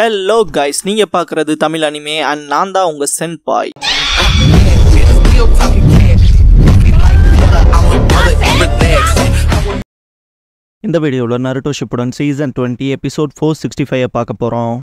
hello guys நீங்க பாக்குறது Tamil anime and நான் தான் உங்க சென்ட் பாய் இந்த வீடியோவில் Naruto Shippuden season twenty episode four sixty five பார்க்க போகிறோம்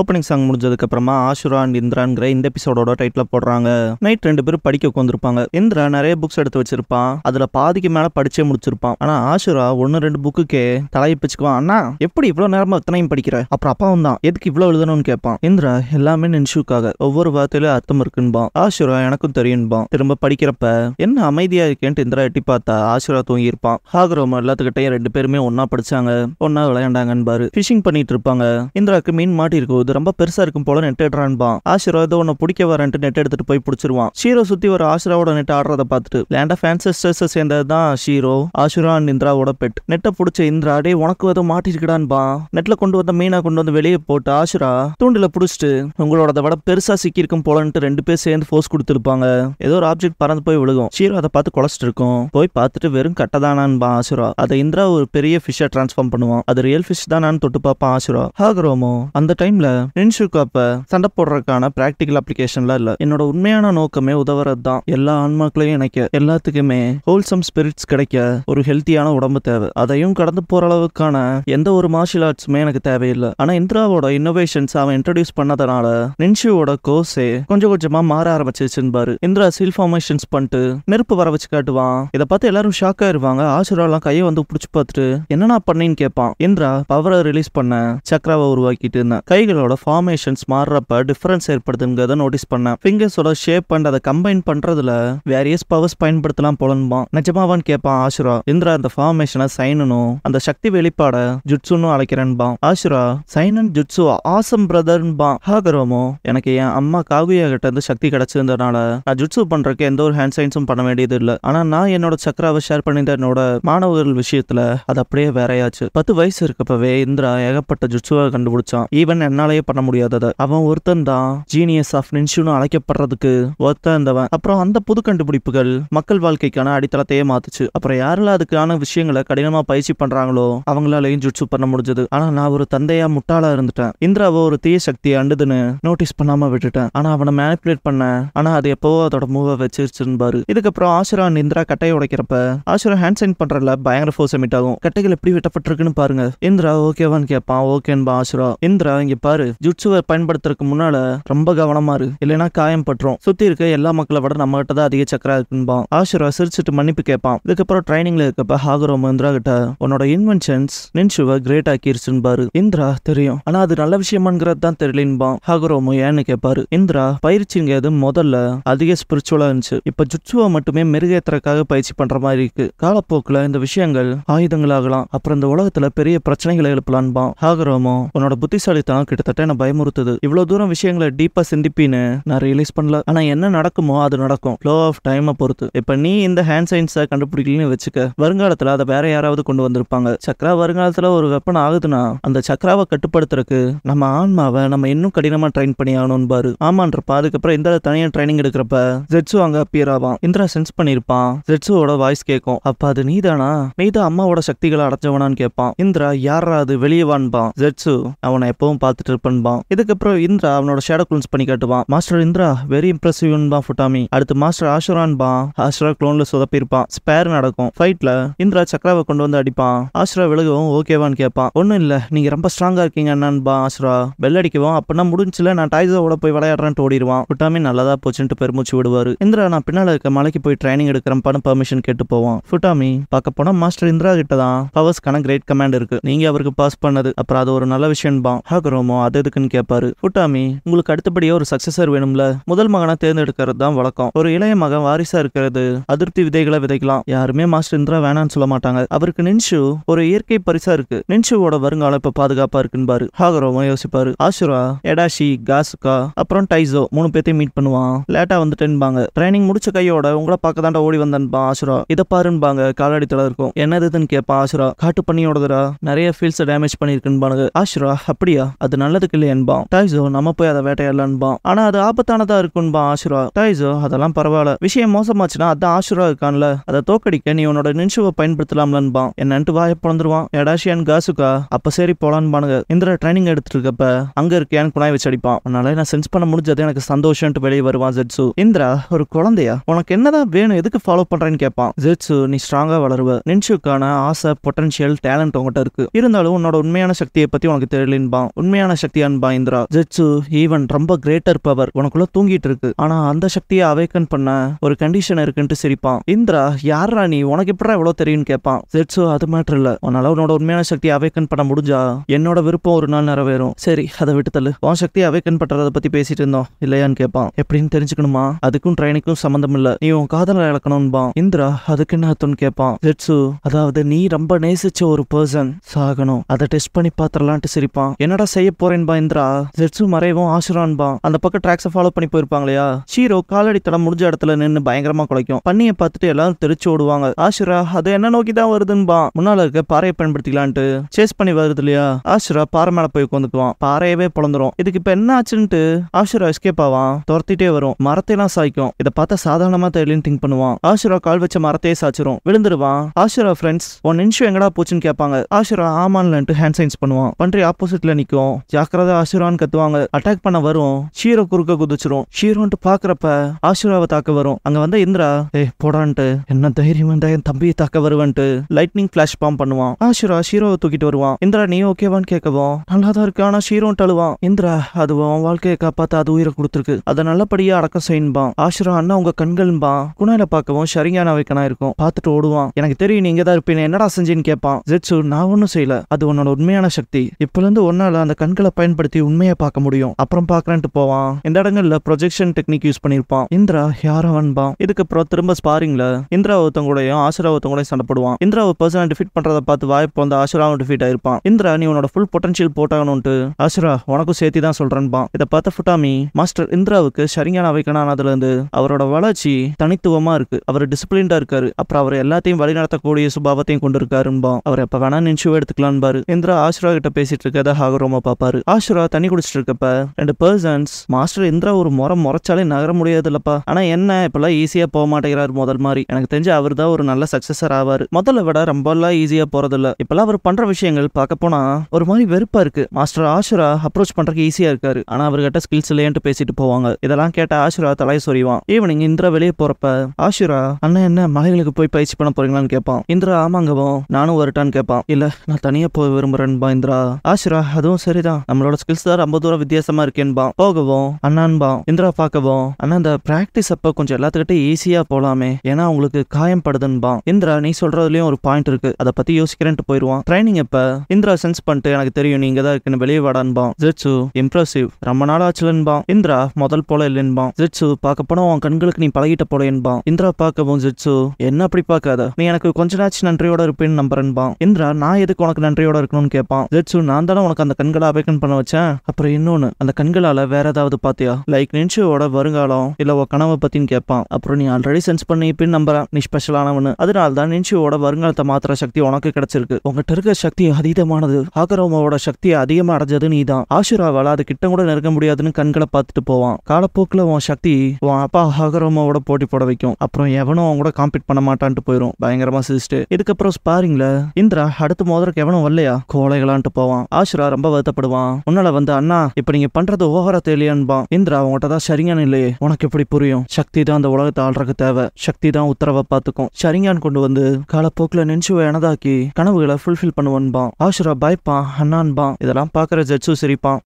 ஓப்பனிங் சாங் முடிஞ்சதுக்கப்புறமா ஆசுரா அண்ட் இந்திரான்ங்கிற இந்த எபிசோடோட டைட்டில் போடுறாங்க நைட் ரெண்டு பேரும் படிக்க உட்காந்துருப்பாங்க இந்திரா நிறைய புக்ஸ் எடுத்து வச்சிருப்பான் அதில் பாதிக்கு மேலே படிச்சே முடிச்சிருப்பான் ஆனால் ஆசுரா ஒன்னு ரெண்டு புக்குக்கே தலையை பிச்சுக்குவான் அண்ணா எப்படி இவ்வளோ நேரமாக அத்தனையும் படிக்கிற அப்புறம் அப்பாவும் தான் எதுக்கு இவ்வளோ எழுதணும்னு கேட்பான் இந்திரா எல்லாமே நின்ஷுக்காக ஒவ்வொரு வார்த்தையிலும் அர்த்தம் இருக்குன்பான் ஆசுரா எனக்கும் தெரியும்பான் திரும்ப படிக்கிறப்ப என்ன அமைதியா இருக்கேன்ட்டு இந்திரா எட்டி பார்த்தா ஆசுரா தூங்கி இருப்பான் ஹாகரோம எல்லாத்துக்கிட்டையும் ரெண்டு பேருமே ஒன்னா படிச்சாங்க ஒன்னா விளையாண்டாங்கன்னு பாரு ஃபிஷிங் பண்ணிட்டு இருப்பாங்க இந்திராக்கு மீன் மாட்டி இருக்கும் இது ரொம்ப பெருசா இருக்கும் போல எடுறான்பான் ஆஷிரோ ஏதோ ஒன்னு பிடிக்க வரேன்ட்டு நெட் எடுத்துட்டு போய் பிடிச்சிருவான் ஷீரோ சுத்தி வர ஆஷிராவோட நெட் ஆடுறத பார்த்துட்டு லேண்ட் ஆஃப் ஆன்சஸ்டர்ஸ் சேர்ந்ததுதான் ஷீரோ ஆஷிரா அண்ட் இந்திராவோட பெட் நெட்டை பிடிச்ச இந்திரா டே உனக்கு ஏதோ மாட்டிருக்கடான்பான் நெட்ல கொண்டு வந்த மீனா கொண்டு வந்து வெளியே போட்டு ஆஷிரா தூண்டில பிடிச்சிட்டு உங்களோட விட பெருசா சிக்கிருக்கும் போலன்ட்டு ரெண்டு பேர் சேர்ந்து ஃபோர்ஸ் கொடுத்துருப்பாங்க ஏதோ ஒரு ஆப்ஜெக்ட் பறந்து போய் விழுகும் ஷீரோ அதை பார்த்து குழச்சிட்டு இருக்கும் போய் பார்த்துட்டு வெறும் கட்டதானான்பா ஆசுரா அதை இந்திரா ஒரு பெரிய ஃபிஷ்ஷை டிரான்ஸ்ஃபார்ம் பண்ணுவான் அது ரியல் ஃபிஷ் தானான்னு தொட்டு பார்ப்பான் ஆசுரா ஹாகரோமோ அந்த டைம்ல நின்ஷுக்கு அப்ப சண்டை போடுறதுக்கான பிராக்டிக்கல் அப்ளிகேஷன்லாம் இல்ல என்னோட உண்மையான நோக்கமே உதவுறது தான் எல்லா ஆன்மாக்களையும் இணைக்க எல்லாத்துக்குமே ஹோல்சம் ஸ்பிரிட்ஸ் கிடைக்க ஒரு ஹெல்த்தியான உடம்பு தேவை அதையும் கடந்து போற அளவுக்கான எந்த ஒரு மார்ஷியல் ஆர்ட்ஸுமே எனக்கு தேவையில்லை ஆனா இந்திராவோட இன்னோவேஷன்ஸ் அவன் இன்ட்ரடியூஸ் பண்ணதனால நின்ஷுவோட கோர்ஸே கொஞ்சம் கொஞ்சமா மாற ஆரம்பிச்சிருச்சுன்னு பாரு இந்திரா சில் ஃபார்மேஷன்ஸ் பண்ணிட்டு நெருப்பு வர வச்சு காட்டுவான் இதை பார்த்து எல்லாரும் ஷாக் ஆயிருவாங்க ஆசுராலாம் கையை வந்து பிடிச்சி பார்த்துட்டு என்னன்னா பண்ணின்னு கேட்பான் இந்திரா பவரை ரிலீஸ் பண்ண சக்ராவை உருவாக்கிட்டு இருந்தேன் கைகளோட ஃபிங்கர்ஸோட ஃபார்மேஷன்ஸ் மாறுறப்ப டிஃபரன்ஸ் ஏற்படுதுங்கிறத நோட்டீஸ் பண்ணேன் ஃபிங்கர்ஸோட ஷேப் அண்ட் அதை கம்பைன் பண்றதுல வேரியஸ் பவர்ஸ் பயன்படுத்தலாம் போலன்பா நிஜமாவான்னு கேட்பான் ஆசுரா இந்திரா அந்த ஃபார்மேஷனை சைனனும் அந்த சக்தி வெளிப்பாட ஜுட்ஸுன்னு அழைக்கிறேன்பா ஆசுரா சைனன் ஜுட்ஸு ஆசம் பிரதர்பா ஹாகரோமோ எனக்கு என் அம்மா காகுயா கிட்ட இருந்து சக்தி கிடைச்சிருந்ததுனால நான் ஜுட்ஸு பண்றதுக்கு எந்த ஒரு ஹேண்ட் சைன்ஸும் பண்ண வேண்டியது இல்லை ஆனா நான் என்னோட சக்கராவை ஷேர் பண்ணியிருந்த என்னோட மாணவர்கள் விஷயத்துல அது அப்படியே வேறையாச்சு பத்து வயசு இருக்கப்பவே இந்திரா ஏகப்பட்ட ஜுட்ஸுவை கண்டுபிடிச்சான் ஈவன் என்னாலே வேலையை பண்ண முடியாததை அவன் ஒருத்தன் தான் ஜீனியஸ் ஆஃப் நின்ஷுன்னு அழைக்கப்படுறதுக்கு ஒருத்தன் அப்புறம் அந்த புது கண்டுபிடிப்புகள் மக்கள் வாழ்க்கைக்கான அடித்தளத்தையே மாத்துச்சு அப்புறம் யாரெல்லாம் அதுக்கான விஷயங்களை கடினமா பயிற்சி பண்றாங்களோ அவங்களாலையும் ஜுட்சு பண்ண முடிஞ்சது ஆனா நான் ஒரு தந்தையா முட்டாளா இருந்துட்டேன் இந்திராவை ஒரு தீய சக்தியை அண்டுதுன்னு நோட்டீஸ் பண்ணாம விட்டுட்டேன் ஆனா அவனை மேனிபுலேட் பண்ண ஆனா அது எப்பவோ அதோட மூவை வச்சிருச்சிருந்தாரு இதுக்கப்புறம் ஆசுரா இந்திரா கட்டையை உடைக்கிறப்ப ஆசுரா ஹேண்ட் சைன் பண்றதுல பயங்கர ஃபோர்ஸ் எமிட் ஆகும் கட்டைகள் எப்படி வெட்டப்பட்டிருக்குன்னு பாருங்க இந்திரா ஓகேவான்னு கேட்பான் ஓகேன்பா ஆசுரா இந்திரா இங்க பாரு ஜுட்சுவை பயன்படுத்துறதுக்கு முன்னால ரொம்ப கவனமா இருக்கு இல்லைன்னா காயம் பட்டுரும் சுத்தி இருக்க எல்லா மக்களை விட நம்ம கிட்ட தான் அதிக சக்கரா இருக்குன்பான் ஆஷுரா சிரிச்சுட்டு மன்னிப்பு கேட்பான் இதுக்கப்புறம் ட்ரைனிங்ல இருக்கப்ப ஹாகரோ மந்திரா கிட்ட உன்னோட இன்வென்ஷன்ஸ் நின்சுவ கிரேட் ஆக்கிருச்சுன்பாரு இந்திரா தெரியும் ஆனா அது நல்ல விஷயமாங்கிறது தான் தெரியலின்பா ஹாகரோமோ ஏன்னு கேட்பாரு இந்திரா பயிற்சிங்கிறது முதல்ல அதிக ஸ்பிரிச்சுவலா இருந்துச்சு இப்ப ஜுட்சுவை மட்டுமே மெருகேத்துறதுக்காக பயிற்சி பண்ற மாதிரி இருக்கு காலப்போக்குல இந்த விஷயங்கள் ஆயுதங்களாகலாம் அப்புறம் இந்த உலகத்துல பெரிய பிரச்சனைகளை எழுப்பலான்பா ஹாகரோமோ உன்னோட புத்திசாலித்தனம் கிட்ட கிட்டத்தட்ட என்ன பயமுறுத்துது இவ்வளவு தூரம் விஷயங்களை டீப்பா சிந்திப்பின்னு நான் ரியலைஸ் பண்ணல ஆனா என்ன நடக்குமோ அது நடக்கும் ஃப்ளோ ஆஃப் டைமை பொறுத்து இப்ப நீ இந்த ஹேண்ட் சயின்ஸை கண்டுபிடிக்கலன்னு வச்சுக்க வருங்காலத்துல அதை வேற யாராவது கொண்டு வந்திருப்பாங்க சக்ரா வருங்காலத்துல ஒரு வெப்பன் ஆகுதுன்னா அந்த சக்ராவை கட்டுப்படுத்துறதுக்கு நம்ம ஆன்மாவை நம்ம இன்னும் கடினமா ட்ரைன் பண்ணி ஆகணும் பாரு ஆமான்றப்ப அதுக்கப்புறம் இந்திரா தனியா ட்ரைனிங் எடுக்கிறப்ப ஜெட்ஸு அங்க அப்பியர் ஆவான் இந்திரா சென்ஸ் பண்ணிருப்பான் ஜெட்ஸுவோட வாய்ஸ் கேட்கும் அப்ப அது நீதானா நீதா அம்மாவோட சக்திகளை அடைஞ்சவனான்னு கேட்பான் இந்திரா யாரா அது வெளியே வான்பான் ஜெட்ஸு அவனை எப்பவும் பார்த்துட்டு ஹெல்ப் பண்ணுவான் இதுக்கப்புறம் இந்திரா அவனோட ஷேடோ குளோன்ஸ் பண்ணி காட்டுவான் மாஸ்டர் இந்திரா வெரி இம்ப்ரெசிவ் ஃபுட்டாமி அடுத்து மாஸ்டர் பா ஆஷுரா குளோன்ல சொதப்பிருப்பான் ஸ்பேர் நடக்கும் ஃபைட்ல இந்திரா சக்ராவை கொண்டு வந்து அடிப்பான் ஆஷுரா விலகவும் ஓகேவான்னு கேட்பான் ஒன்றும் இல்லை நீங்க ரொம்ப ஸ்ட்ராங்கா இருக்கீங்க பா ஆஷுரா பெல் அடிக்குவோம் அப்படின்னா முடிஞ்சுல நான் டைசோட போய் விளையாடுறேன்ட்டு ஓடிடுவான் ஃபுட்டாமி நல்லதா போச்சுன்ட்டு பெருமூச்சு விடுவாரு இந்திரா நான் பின்னால இருக்க மலைக்கு போய் ட்ரைனிங் எடுக்கிறப்பான்னு பர்மிஷன் கேட்டு போவான் ஃபுட்டாமி பார்க்க போனா மாஸ்டர் இந்திரா கிட்ட தான் பவர்ஸ்க்கான கிரேட் கமாண்ட் இருக்கு நீங்க அவருக்கு பாஸ் பண்ணது அப்புறம் அது ஒரு நல்ல விஷயம் பா ஹாகரோமோ அது எதுக்குன்னு கேட்பாரு ஃபுட்டாமி உங்களுக்கு அடுத்தபடியே ஒரு சக்சஸர் வேணும்ல முதல் மகனா தேர்ந்தெடுக்கிறது தான் வழக்கம் ஒரு இளைய மகன் வாரிசா இருக்கிறது அதிருப்தி விதைகளை விதைக்கலாம் யாருமே மாஸ்டர் இந்திரா வேணாம்னு சொல்ல மாட்டாங்க அவருக்கு நின்ஷு ஒரு இயற்கை பரிசா இருக்கு நின்ஷுவோட வருங்காலம் இப்ப பாதுகாப்பா இருக்குன்பாரு ஹாகரோவும் யோசிப்பாரு ஆஷுரா எடாஷி காசுகா அப்புறம் டைசோ மூணு பேர்த்தையும் மீட் பண்ணுவான் லேட்டா வந்துட்டுன்பாங்க ட்ரைனிங் முடிச்ச கையோட உங்களை பார்க்க தாண்டா ஓடி வந்தான்பா ஆசுரா இதை பாருன்பாங்க காலடி தலை இருக்கும் என்னதுன்னு கேட்பான் ஆசுரா காட்டு பண்ணியோடதுரா நிறைய ஃபீல்ஸ் டேமேஜ் பண்ணிருக்குன்பானுங்க ஆசுரா அப்படியா அது நல்ல நல்லதுக்கு இல்லை என்பான் டைசோ நம்ம போய் அதை வேட்டையாடலான்பான் ஆனா அது ஆபத்தானதா இருக்கும்பா ஆசுரா டைசோ அதெல்லாம் பரவாயில்ல விஷயம் மோசமாச்சுன்னா அதான் ஆசுரா இருக்கான்ல அதை தோக்கடிக்க நீ உன்னோட நின்ஷுவை பயன்படுத்தலாம்லன்பான் என்னன்ட்டு வாய பிறந்துருவான் எடாஷியான் காசுக்கா அப்ப சரி போலான்பானுங்க இந்திரா ட்ரைனிங் எடுத்துட்டு இருக்கப்ப அங்க இருக்கியான்னு குணாய் வச்சு அடிப்பான் அதனால நான் சென்ஸ் பண்ண முடிஞ்சது எனக்கு சந்தோஷம்ட்டு வெளியே வருவான் ஜெட்சு இந்திரா ஒரு குழந்தையா உனக்கு என்னதான் வேணும் எதுக்கு ஃபாலோ பண்றேன்னு கேட்பான் ஜெட்சு நீ ஸ்ட்ராங்கா வளருவ நின்ஷுக்கான ஆசை பொட்டன்ஷியல் டேலண்ட் உங்ககிட்ட இருக்கு இருந்தாலும் உன்னோட உண்மையான சக்தியை பத்தி உனக்கு தெரியலின்பான் உண்மையான சக்தி சக்தியான் பாயிந்திரா ஜெட்சு ஈவன் ரொம்ப கிரேட்டர் பவர் உனக்குள்ள தூங்கிட்டு இருக்கு ஆனா அந்த சக்தியை அவேக்கன் பண்ண ஒரு கண்டிஷன் இருக்குன்ட்டு சிரிப்பான் இந்திரா யாரா நீ உனக்கு எப்படா எவ்வளவு தெரியும்னு கேட்பான் ஜெட்சு அது மேட்டர் இல்ல உன்னால உன்னோட உண்மையான சக்தியை அவேக்கன் பண்ண முடிஞ்சா என்னோட விருப்பம் ஒரு நாள் நிறைவேறும் சரி அதை விட்டு உன் சக்தியை அவேக்கன் பண்றதை பத்தி பேசிட்டு இருந்தோம் இல்லையான்னு கேட்பான் எப்படின்னு தெரிஞ்சுக்கணுமா அதுக்கும் ட்ரெயினுக்கும் சம்மந்தம் இல்ல நீ உன் காதலை இழக்கணும்பான் இந்திரா அதுக்கு என்ன அர்த்தம்னு கேட்பான் ஜெட்சு அதாவது நீ ரொம்ப நேசிச்ச ஒரு பர்சன் சாகணும் அதை டெஸ்ட் பண்ணி பாத்திரலான்ட்டு சிரிப்பான் என்னடா செய்ய போறேன் ஹீரோயின் பயந்திரா ஜெட்ஸு மறைவும் ஆசுரான் பா அந்த பக்கம் ட்ராக்ஸை ஃபாலோ பண்ணி போயிருப்பாங்க இல்லையா ஷீரோ காலடி தடம் முடிஞ்ச இடத்துல நின்று பயங்கரமா குலைக்கும் பண்ணியை பார்த்துட்டு எல்லாரும் தெரிச்சு ஓடுவாங்க ஆசுரா அது என்ன நோக்கி தான் வருதுன்பா முன்னால இருக்க பாறையை பயன்படுத்திக்கலான்ட்டு சேஸ் பண்ணி வருது இல்லையா ஆசுரா பாறை மேல போய் உட்காந்துக்குவான் பாறையவே பிளந்துரும் இதுக்கு இப்ப என்ன ஆச்சுன்ட்டு ஆசுரா எஸ்கேப் ஆவான் துரத்திட்டே வரும் மரத்தையெல்லாம் சாய்க்கும் இதை பார்த்தா சாதாரணமா தெரியலன்னு திங்க் பண்ணுவான் ஆசுரா கால் வச்ச மரத்தையே சாச்சிரும் விழுந்துருவான் ஆசுரா ஃப்ரெண்ட்ஸ் ஒன் இன்ஷு எங்கடா போச்சுன்னு கேட்பாங்க ஆசுரா ஆமான்லன்ட்டு ஹேண்ட் சைன்ஸ் பண்ணுவான் பன்றி ஆப்போசிட்ல நிற்கும் பார்க்கறத ஆசுரான்னு கத்துவாங்க அட்டாக் பண்ண வரும் ஷீரோ குறுக்க குதிச்சிரும் ஷீரோன்ட்டு பாக்குறப்ப ஆசுராவை தாக்க வரும் அங்க வந்த இந்திரா ஏ போடான்ட்டு என்ன தைரியம் என் தம்பியை தாக்க வருவன்ட்டு லைட்னிங் பிளாஷ் பாம் பண்ணுவான் ஆசுரா ஷீரோவை தூக்கிட்டு வருவான் இந்திரா நீ ஓகேவான்னு கேட்கவும் நல்லா தான் இருக்கு ஆனா ஷீரோன்ட்டு அழுவான் இந்திரா அது உன் வாழ்க்கையை காப்பாத்த அது உயிரை கொடுத்துருக்கு அதை நல்லபடியா அடக்கம் செய்யும்பான் ஆசுரா அண்ணா உங்க கண்கள்பான் குணாயில பார்க்கவும் சரியான வைக்கனா இருக்கும் பார்த்துட்டு ஓடுவான் எனக்கு தெரியும் நீங்க தான் இருப்பீங்க என்னடா செஞ்சின்னு கேட்பான் ஜெட்சு நான் ஒன்றும் செய்யல அது உன்னோட உண்மையான சக்தி இப்பல இருந்து ஒன்னால அந்த கண்களை பயன்படுத்தி உண்மையை பார்க்க முடியும் அப்புறம் பாக்குறேன்ட்டு போவான் இந்த இடங்கள்ல ப்ரொஜெக்ஷன் டெக்னிக் யூஸ் பண்ணிருப்பான் இந்திரா யாரோ அன்பான் இதுக்கு அப்புறம் திரும்ப ஸ்பாரிங்ல இந்திரா ஒருத்தவங்களையும் ஆசிரா ஒருத்தவங்களையும் சண்டை போடுவான் இந்திரா ஒரு பர்சனை பண்றதை பார்த்து வாய்ப்பு வந்து ஆசிரா டிஃபிட் ஆயிருப்பான் இந்திரா நீ உன்னோட ஃபுல் பொட்டன்ஷியல் போட்டாகணும்ட்டு ஆசிரா உனக்கும் சேர்த்து தான் சொல்றேன்பான் இதை பார்த்த ஃபுட்டாமி மாஸ்டர் இந்திராவுக்கு சரியான அவைக்கான அதுல இருந்து அவரோட வளர்ச்சி தனித்துவமா இருக்கு அவர் டிசிப்ளின்டா இருக்காரு அப்புறம் அவர் எல்லாத்தையும் வழிநடத்தக்கூடிய சுபாவத்தையும் கொண்டு அவர் எப்ப வேணா நினைச்சு எடுத்துக்கலாம்பாரு இந்திரா ஆசிரா கிட்ட பேசிட்டு இருக்கதை ஹாகரோமா பாப்பாரு ஆஷுரா தண்ணி குடிச்சிட்டு இருக்கப்ப ரெண்டு பர்சன்ஸ் மாஸ்டர் இந்திரா ஒரு முறை முறைச்சாலே நகர முடியாது இல்லப்பா ஆனா என்ன இப்பெல்லாம் ஈஸியா போக மாட்டேங்கிறார் முதல் மாதிரி எனக்கு தெரிஞ்சு அவர் தான் ஒரு நல்ல சக்சஸர் ஆவார் முதல்ல விட ரொம்ப எல்லாம் ஈஸியா போறதில்ல இப்பெல்லாம் அவர் பண்ற விஷயங்கள் பார்க்க போனா ஒரு மாதிரி வெறுப்பா இருக்கு மாஸ்டர் ஆஷுரா அப்ரோச் பண்றதுக்கு ஈஸியா இருக்காரு ஆனா அவர்கிட்ட ஸ்கில்ஸ் இல்லையன்ட்டு பேசிட்டு போவாங்க இதெல்லாம் கேட்ட ஆஷுரா தலை சொறிவான் ஈவினிங் இந்திரா வெளியே போறப்ப ஆஷுரா அண்ணா என்ன மலைகளுக்கு போய் பயிற்சி பண்ண போறீங்களான்னு கேட்பான் இந்திரா ஆமாங்கவோ நானும் வரட்டான்னு கேட்பான் இல்ல நான் தனியா போய் விரும்புறேன்பா இந்திரா ஆஷுரா அதுவும் சரிதான் நம்மளோட ஸ்கில்ஸ் தான் ரொம்ப தூரம் வித்தியாசமா இருக்கேன்பா போகவும் அண்ணான்பா இந்திரா பார்க்கவும் ஆனா அந்த பிராக்டிஸ் அப்ப கொஞ்சம் எல்லாத்துக்கிட்டே ஈஸியா போலாமே ஏன்னா உங்களுக்கு காயம் படுதுன்பா இந்திரா நீ சொல்றதுலயும் ஒரு பாயிண்ட் இருக்கு அதை பத்தி யோசிக்கிறேன்ட்டு போயிருவான் ட்ரைனிங் எப்ப இந்திரா சென்ஸ் பண்ணிட்டு எனக்கு தெரியும் நீங்க தான் இருக்குன்னு வெளியே வாடான்பா ஜிட்சு இம்ப்ரெசிவ் ரொம்ப நாள் ஆச்சுலன்பா இந்திரா முதல் போல இல்லைன்பா ஜிட்சு பார்க்க போனா உன் கண்களுக்கு நீ பழகிட்ட போல என்பா இந்திரா பார்க்கவும் ஜிட்சு என்ன அப்படி பார்க்காத நீ எனக்கு கொஞ்ச நாச்சு நன்றியோட இருப்பேன்னு நம்புறேன்பா இந்திரா நான் எதுக்கு உனக்கு நன்றியோட இருக்கணும்னு கேட்பான் ஜிட்சு நான் தானே உனக்கு அந்த கண்களை அபைக்கணும் ஆன் பண்ண வச்சேன் அப்புறம் இன்னொன்னு அந்த கண்களால வேற ஏதாவது பாத்தியா லைக் நின்ஷுவோட வருங்காலம் இல்ல உன் கனவை பத்தின்னு கேட்பான் அப்புறம் நீ ஆல்ரெடி சென்ஸ் பண்ணி பின் நம்புற நீ ஸ்பெஷலானவனு அதனால தான் நின்ஷுவோட வருங்காலத்தை மாத்திர சக்தி உனக்கு கிடைச்சிருக்கு உங்ககிட்ட இருக்க சக்தி அதீதமானது ஆகரோமாவோட சக்தியை அதிகமா அடைஞ்சது நீ தான் ஆசுராவால அது கிட்ட கூட நெருங்க முடியாதுன்னு கண்களை பார்த்துட்டு போவான் காலப்போக்கில் உன் சக்தி உன் அப்பா ஆகரோமாவோட போட்டி போட வைக்கும் அப்புறம் எவனும் அவங்க கூட காம்பீட் பண்ண மாட்டான்ட்டு போயிடும் பயங்கரமா சிரிச்சுட்டு இதுக்கப்புறம் ஸ்பாரிங்ல இந்திரா அடுத்து மோதிரக்கு எவனும் வரலையா கோலைகளான்ட்டு போவான் ஆசுரா ரொம்ப வருத்தப்படுவான் உன்னால வந்து அண்ணா இப்ப நீங்க பண்றது ஓவர தெரியலன்பா இந்திரா அவங்ககிட்ட தான் சரிங்கான் இல்லையே உனக்கு எப்படி புரியும் சக்தி தான் அந்த உலகத்தை ஆள்றதுக்கு தேவை சக்தி தான் உத்தரவை பார்த்துக்கும் சரிங்கான் கொண்டு வந்து காலப்போக்குல நெஞ்சுவை எனதாக்கி கனவுகளை ஃபுல்ஃபில் பண்ணுவான்பான் ஆசுரா பாய்ப்பான் அண்ணான்பான் இதெல்லாம் பாக்குற ஜட்ஜும் சிரிப்பான்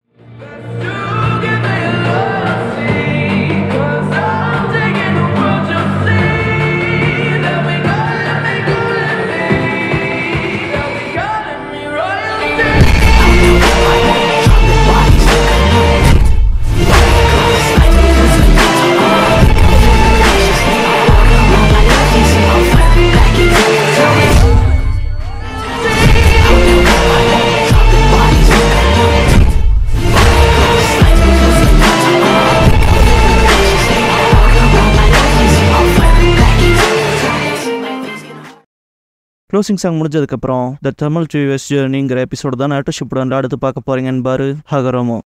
க்ளோசிங் சாங் முடிஞ்சதுக்கப்புறம் த தமிழ் டிவிஎஸ் ஜேர்னிங்கிற எபிசோடு தான் நாட்டோ ஷிப்டாண்டா அடுத்து பார்க்க போகிறீங்கன்னு பாரு ஹகரமோ